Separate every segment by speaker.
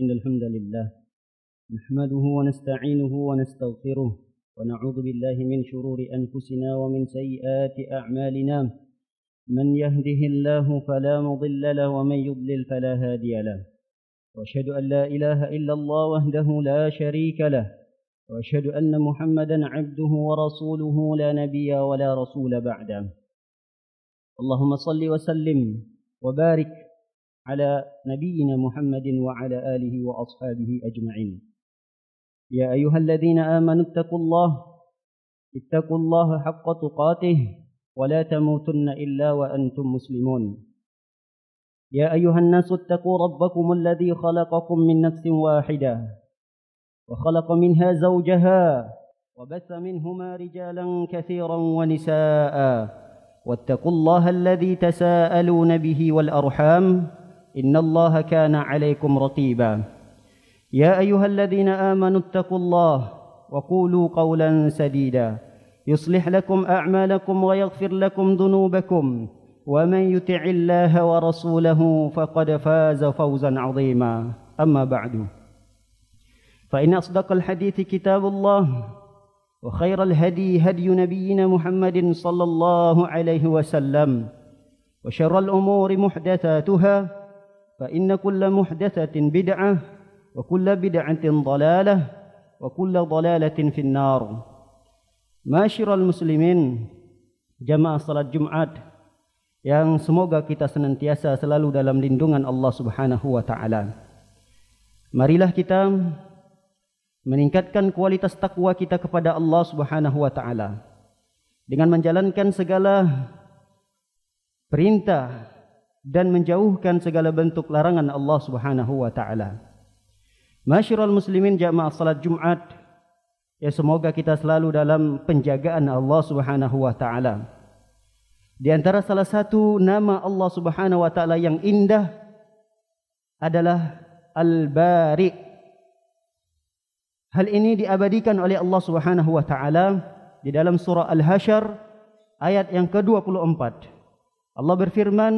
Speaker 1: إن الحمد لله نحمده ونستعينه ونستغفره ونعوذ بالله من شرور أنفسنا ومن سيئات أعمالنا من يهده الله فلا مضل له ومن يضلل فلا هادي له واشهد أن لا إله إلا الله وحده لا شريك له واشهد أن محمدا عبده ورسوله لا نبي ولا رسول بعده اللهم صل وسلم وبارك على نبينا محمد وعلى آله وأصحابه أجمعين يا أيها الذين آمنوا اتقوا الله اتقوا الله حق تقاته ولا تموتن إلا وأنتم مسلمون يا أيها الناس اتقوا ربكم الذي خلقكم من نفس واحدة وخلق منها زوجها وبث منهما رجالا كثيرا ونساء واتقوا الله الذي تساءلون به والأرحام ان الله كان عليكم رقيبا يا ايها الذين امنوا اتقوا الله وقولوا قولا سديدا يصلح لكم اعمالكم ويغفر لكم ذنوبكم ومن يطع الله ورسوله فقد فاز فوزا عظيما اما بعد فان اصدق الحديث كتاب الله وخير الهدي هدي نبينا محمد صلى الله عليه وسلم وشر الامور محدثاتها فإن كل محدثة بدعة وكل بدعة ضلالة وكل ضلالة في النار ماشر muslimin, جماعة salat جمعة yang semoga kita senantiasa selalu dalam lindungan Allah Subhanahu wa taala. Marilah kita meningkatkan kualitas takwa kita kepada Allah Subhanahu wa taala dengan menjalankan segala perintah dan menjauhkan segala bentuk larangan Allah Subhanahu wa taala. Masyiral muslimin jamaah salat Jumat ya semoga kita selalu dalam penjagaan Allah Subhanahu wa taala. Di antara salah satu nama Allah Subhanahu wa taala yang indah adalah Al-Bari. Hal ini diabadikan oleh Allah Subhanahu wa taala di dalam surah Al-Hasyr ayat yang ke-24. Allah berfirman,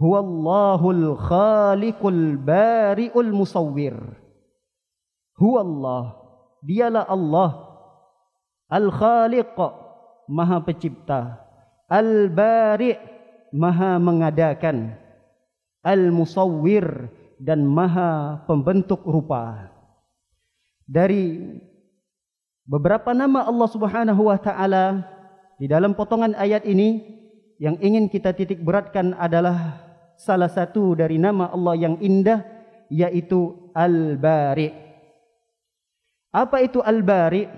Speaker 1: Huwallahul khaliqul bari'ul musawwir. Huwallah. Dialah Allah. Al-khaliq. Maha pencipta. Al-bari' maha mengadakan al musawwir dan maha pembentuk rupa dari beberapa nama Allah Subhanahu wa taala di dalam potongan ayat ini yang ingin kita titik beratkan adalah salah satu dari nama Allah yang indah yaitu Al-Bari. Apa itu Al-Bari?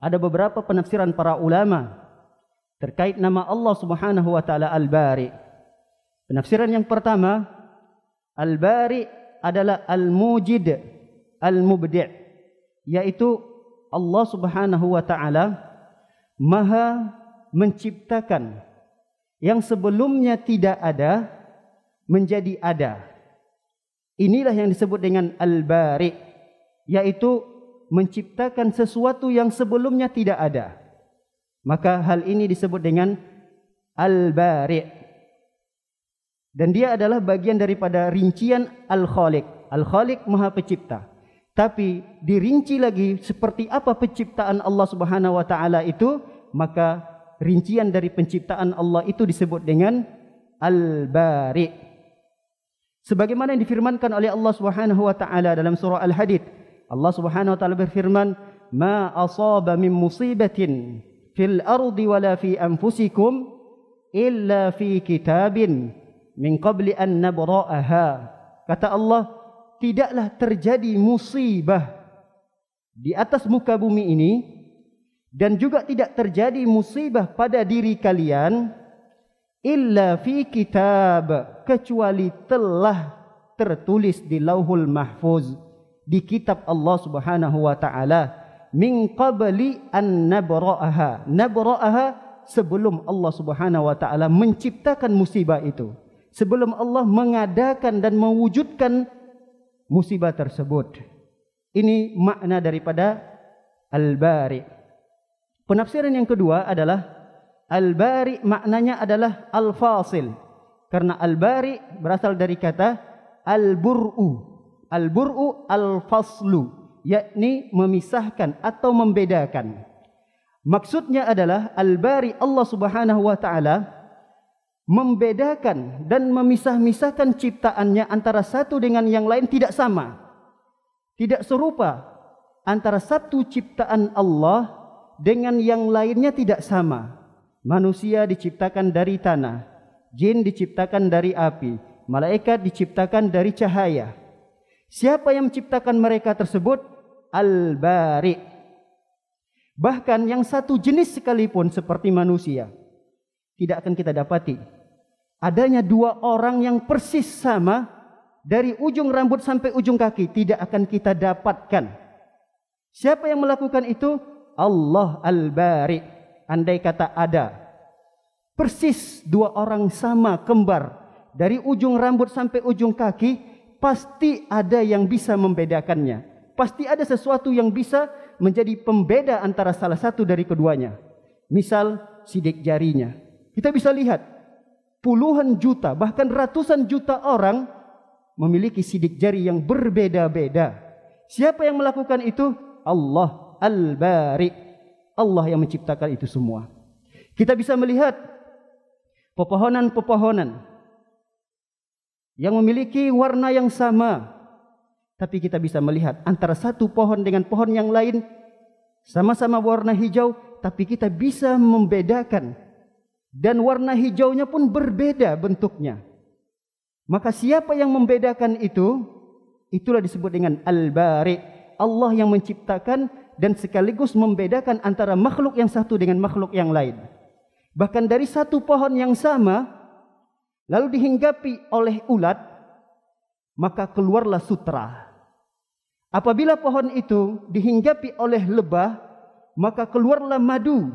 Speaker 1: Ada beberapa penafsiran para ulama terkait nama Allah Subhanahu wa taala Al-Bari. Penafsiran yang pertama, Al-Bari adalah Al-Mujid, Al-Mubdi', yaitu Allah Subhanahu wa taala Maha menciptakan yang sebelumnya tidak ada menjadi ada. Inilah yang disebut dengan al-barik. yaitu menciptakan sesuatu yang sebelumnya tidak ada. Maka hal ini disebut dengan al-barik. Dan dia adalah bagian daripada rincian al-khaliq. Al-khaliq maha pencipta. Tapi dirinci lagi seperti apa penciptaan Allah subhanahu wa ta'ala itu. Maka rincian dari penciptaan Allah itu disebut dengan al-barik. Sebagaimana yang difirmankan oleh Allah Subhanahu wa taala dalam surah Al-Hadid. Allah Subhanahu wa taala berfirman, "Ma asaba min musibatin fil ardi wala fi anfusikum illa fi kitabin min qabli an nabra'aha." Kata Allah, tidaklah terjadi musibah di atas muka bumi ini dan juga tidak terjadi musibah pada diri kalian illa fi kitab kecuali telah tertulis di lauhul mahfuz di kitab Allah Subhanahu wa taala min qabli an nabraha nabraha sebelum Allah Subhanahu wa taala menciptakan musibah itu sebelum Allah mengadakan dan mewujudkan musibah tersebut ini makna daripada al-bari penafsiran yang kedua adalah Al-Bari maknanya adalah Al-Fasil. Karena Al-Bari berasal dari kata Al-Bur'u. Al-Bur'u Al-Faslu. Yakni memisahkan atau membedakan. Maksudnya adalah Al-Bari Allah subhanahu wa ta'ala membedakan dan memisah-misahkan ciptaannya antara satu dengan yang lain tidak sama. Tidak serupa antara satu ciptaan Allah dengan yang lainnya tidak sama. Manusia diciptakan dari tanah, jin diciptakan dari api, malaikat diciptakan dari cahaya. Siapa yang menciptakan mereka tersebut? Al-Bari. Bahkan yang satu jenis sekalipun seperti manusia tidak akan kita dapati. Adanya dua orang yang persis sama dari ujung rambut sampai ujung kaki tidak akan kita dapatkan. Siapa yang melakukan itu? Allah Al-Bari'. Andai kata ada. Persis dua orang sama kembar. Dari ujung rambut sampai ujung kaki, pasti ada yang bisa membedakannya. Pasti ada sesuatu yang bisa menjadi pembeda antara salah satu dari keduanya. Misal sidik jarinya. Kita bisa lihat puluhan juta bahkan ratusan juta orang memiliki sidik jari yang berbeda-beda. Siapa yang melakukan itu? Allah Al-Bari. Allah yang menciptakan itu semua. Kita bisa melihat pepohonan-pepohonan yang memiliki warna yang sama. Tapi kita bisa melihat antara satu pohon dengan pohon yang lain sama-sama warna hijau tapi kita bisa membedakan dan warna hijaunya pun berbeda bentuknya. Maka siapa yang membedakan itu? Itulah disebut dengan Al-Bari. Allah yang menciptakan dan sekaligus membedakan antara makhluk yang satu dengan makhluk yang lain. Bahkan dari satu pohon yang sama lalu dihinggapi oleh ulat maka keluarlah sutra. Apabila pohon itu dihinggapi oleh lebah maka keluarlah madu.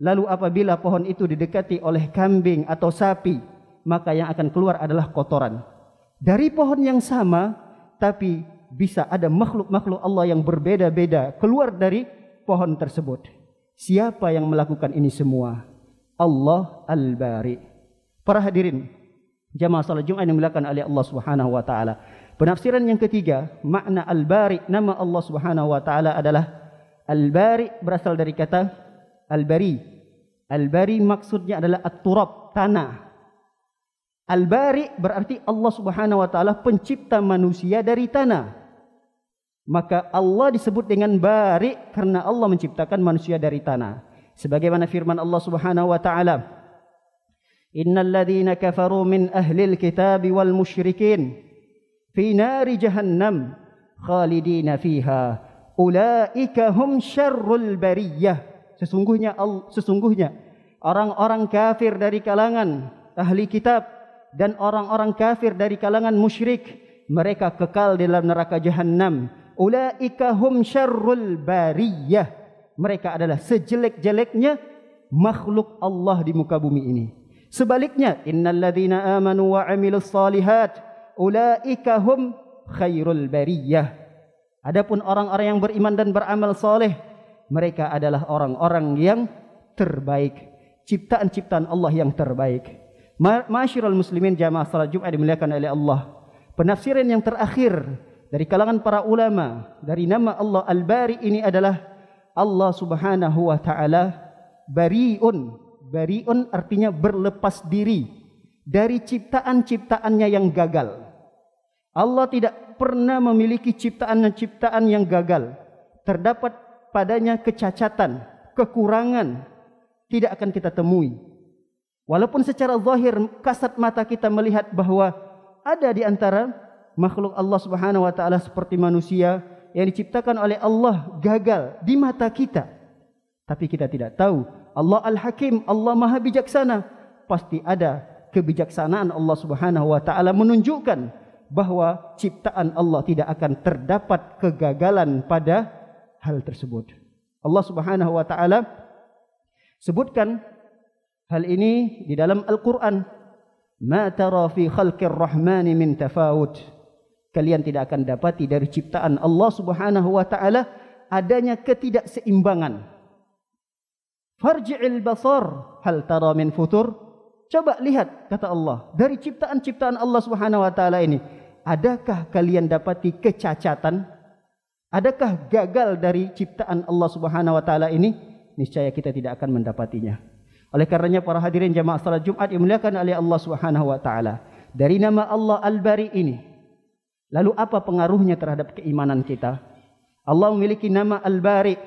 Speaker 1: Lalu apabila pohon itu didekati oleh kambing atau sapi maka yang akan keluar adalah kotoran. Dari pohon yang sama tapi bisa ada makhluk-makhluk Allah yang berbeda-beda keluar dari pohon tersebut? Siapa yang melakukan ini semua? Allah Al-Bari. Para hadirin, jamaah salat Jumat yang dimuliakan oleh Allah Subhanahu wa taala. Penafsiran yang ketiga, makna Al-Bari nama Allah Subhanahu wa taala adalah Al-Bari berasal dari kata Al-Bari. Al-Bari maksudnya adalah at-turab, tanah. Al-Bari berarti Allah Subhanahu wa taala pencipta manusia dari tanah maka Allah disebut dengan bari karena Allah menciptakan manusia dari tanah sebagaimana firman Allah Subhanahu wa taala innal ladzina kafaru min ahli alkitab wal musyrikin fi nari jahannam khalidina fiha ulaika hum syarrul bariyah sesungguhnya sesungguhnya orang-orang kafir dari kalangan ahli kitab dan orang-orang kafir dari kalangan musyrik mereka kekal dalam neraka jahannam ulaika hum syarrul bariyah mereka adalah sejelek-jeleknya makhluk Allah di muka bumi ini sebaliknya innalladzina amanu wa amilus salihat ulaika hum khairul bariyah adapun orang-orang yang beriman dan beramal saleh mereka adalah orang-orang yang terbaik ciptaan-ciptaan Allah yang terbaik Ma'asyiral muslimin jamaah salat Jumat dimuliakan oleh Allah penafsiran yang terakhir dari kalangan para ulama dari nama Allah Al-Bari ini adalah Allah Subhanahu wa taala bariun bariun artinya berlepas diri dari ciptaan-ciptaannya yang gagal Allah tidak pernah memiliki ciptaan-ciptaan yang gagal terdapat padanya kecacatan kekurangan tidak akan kita temui walaupun secara zahir kasat mata kita melihat bahwa ada di antara makhluk Allah Subhanahu wa taala seperti manusia yang diciptakan oleh Allah gagal di mata kita. Tapi kita tidak tahu Allah Al-Hakim, Allah Maha Bijaksana, pasti ada kebijaksanaan Allah Subhanahu wa taala menunjukkan bahwa ciptaan Allah tidak akan terdapat kegagalan pada hal tersebut. Allah Subhanahu wa taala sebutkan hal ini di dalam Al-Qur'an. Ma tara fi khalqir rahmani min tafawut kalian tidak akan dapati dari ciptaan Allah Subhanahu wa taala adanya ketidakseimbangan. Farji'il basar hal tara min futur? Coba lihat kata Allah, dari ciptaan-ciptaan Allah Subhanahu wa taala ini, adakah kalian dapati kecacatan? Adakah gagal dari ciptaan Allah Subhanahu wa taala ini? Niscaya kita tidak akan mendapatinya. Oleh karenanya para hadirin jemaah salat Jumat dimuliakan oleh Allah Subhanahu wa taala, dari nama Allah Al-Bari ini, Lalu apa pengaruhnya terhadap keimanan kita? Allah memiliki nama Al-Bari.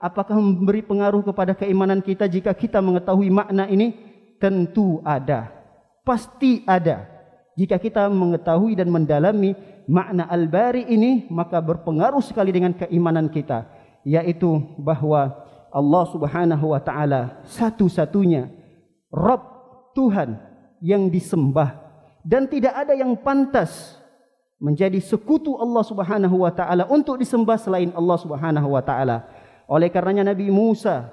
Speaker 1: Apakah memberi pengaruh kepada keimanan kita jika kita mengetahui makna ini? Tentu ada. Pasti ada. Jika kita mengetahui dan mendalami makna Al-Bari ini, maka berpengaruh sekali dengan keimanan kita. Yaitu bahwa Allah subhanahu wa ta'ala satu-satunya Rabb Tuhan yang disembah. Dan tidak ada yang pantas menjadi sekutu Allah Subhanahu wa taala untuk disembah selain Allah Subhanahu wa taala. Oleh karenanya Nabi Musa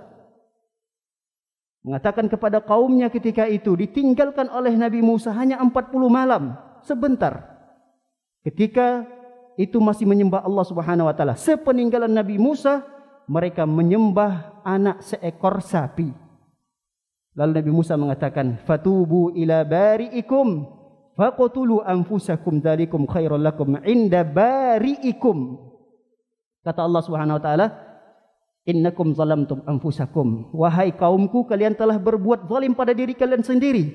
Speaker 1: mengatakan kepada kaumnya ketika itu ditinggalkan oleh Nabi Musa hanya 40 malam, sebentar. Ketika itu masih menyembah Allah Subhanahu wa taala. Sepeninggalan Nabi Musa, mereka menyembah anak seekor sapi. Lalu Nabi Musa mengatakan, "Fatubu ila bari'ikum faqtulu anfusakum dalikum khairul lakum inda bariikum kata Allah Subhanahu wa taala innakum zalamtum anfusakum wahai kaumku kalian telah berbuat zalim pada diri kalian sendiri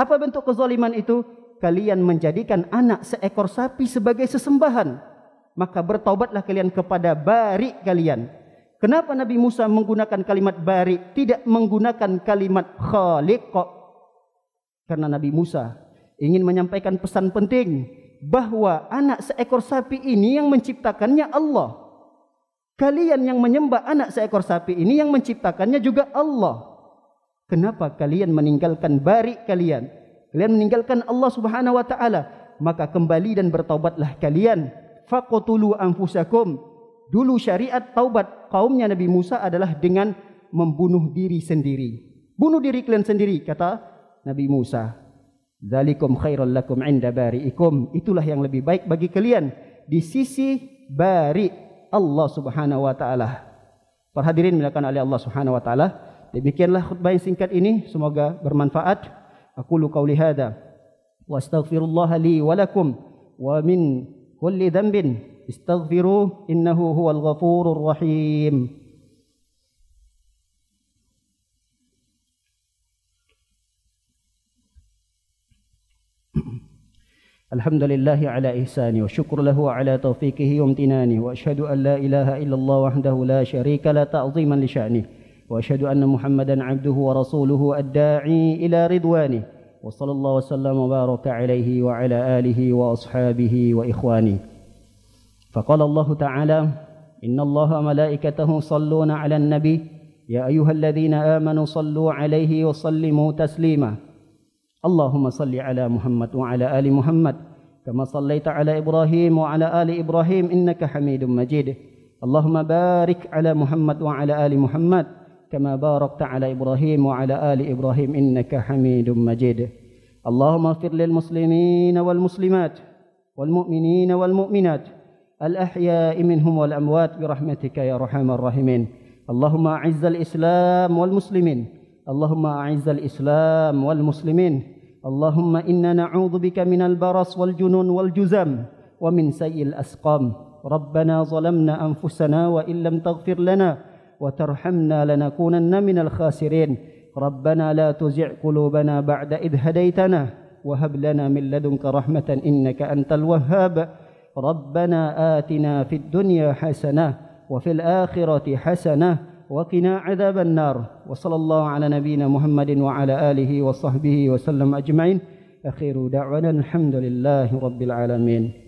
Speaker 1: apa bentuk kezaliman itu kalian menjadikan anak seekor sapi sebagai sesembahan maka bertaubatlah kalian kepada bari kalian kenapa nabi Musa menggunakan kalimat bari tidak menggunakan kalimat khaliq karena nabi Musa ingin menyampaikan pesan penting bahawa anak seekor sapi ini yang menciptakannya Allah. Kalian yang menyembah anak seekor sapi ini yang menciptakannya juga Allah. Kenapa kalian meninggalkan bari kalian? Kalian meninggalkan Allah Subhanahu wa taala, maka kembali dan bertaubatlah kalian. Faqatulu anfusakum. Dulu syariat taubat kaumnya Nabi Musa adalah dengan membunuh diri sendiri. Bunuh diri kalian sendiri kata Nabi Musa. Zalikum khairul lakum inda bari'ikum. Itulah yang lebih baik bagi kalian di sisi bari Allah Subhanahu wa taala. Para hadirin dimuliakan oleh Allah Subhanahu wa taala, demikianlah khutbah yang singkat ini semoga bermanfaat. Aku lu qauli hada. Wa astaghfirullah li wa lakum wa min kulli dhanbin استغفروا انه هو الغفور rahim. الحمد لله على إحسانه وشكر له على توفيقه وامتنانه وأشهد أن لا إله إلا الله وحده لا شريك لا تعظيما لشأنه وأشهد أن محمدا عبده ورسوله الداعي إلى رضوانه وصلى الله وسلم وبارك عليه وعلى آله وأصحابه وإخوانه فقال الله تعالى إن الله وملائكته صلون على النبي يا أيها الذين آمنوا صلوا عليه وسلموا تسليماً اللهم صل على محمد وعلى ال محمد كما صليت على ابراهيم وعلى ال ابراهيم انك حميد مجيد اللهم بارك على محمد وعلى ال محمد كما باركت على ابراهيم وعلى ال ابراهيم انك حميد مجيد اللهم اغفر للمسلمين والمسلمات والمؤمنين والمؤمنات الاحياء منهم والاموات برحمتك يا ارحم الراحمين اللهم اعز الاسلام والمسلمين اللهم أعز الإسلام والمسلمين اللهم إنا نعوذ بك من البرص والجنون والجزم ومن سيء الأسقام ربنا ظلمنا أنفسنا وإن لم تغفر لنا وترحمنا لنكونن من الخاسرين ربنا لا تزع قلوبنا بعد إذ هديتنا وهب لنا من لدنك رحمة إنك أنت الوهاب ربنا آتنا في الدنيا حسنة وفي الآخرة حسنة وقنا عذاب النار وصلى الله على نبينا محمد وعلى آله وصحبه وسلم أجمعين أخير دعوانا الحمد لله رب العالمين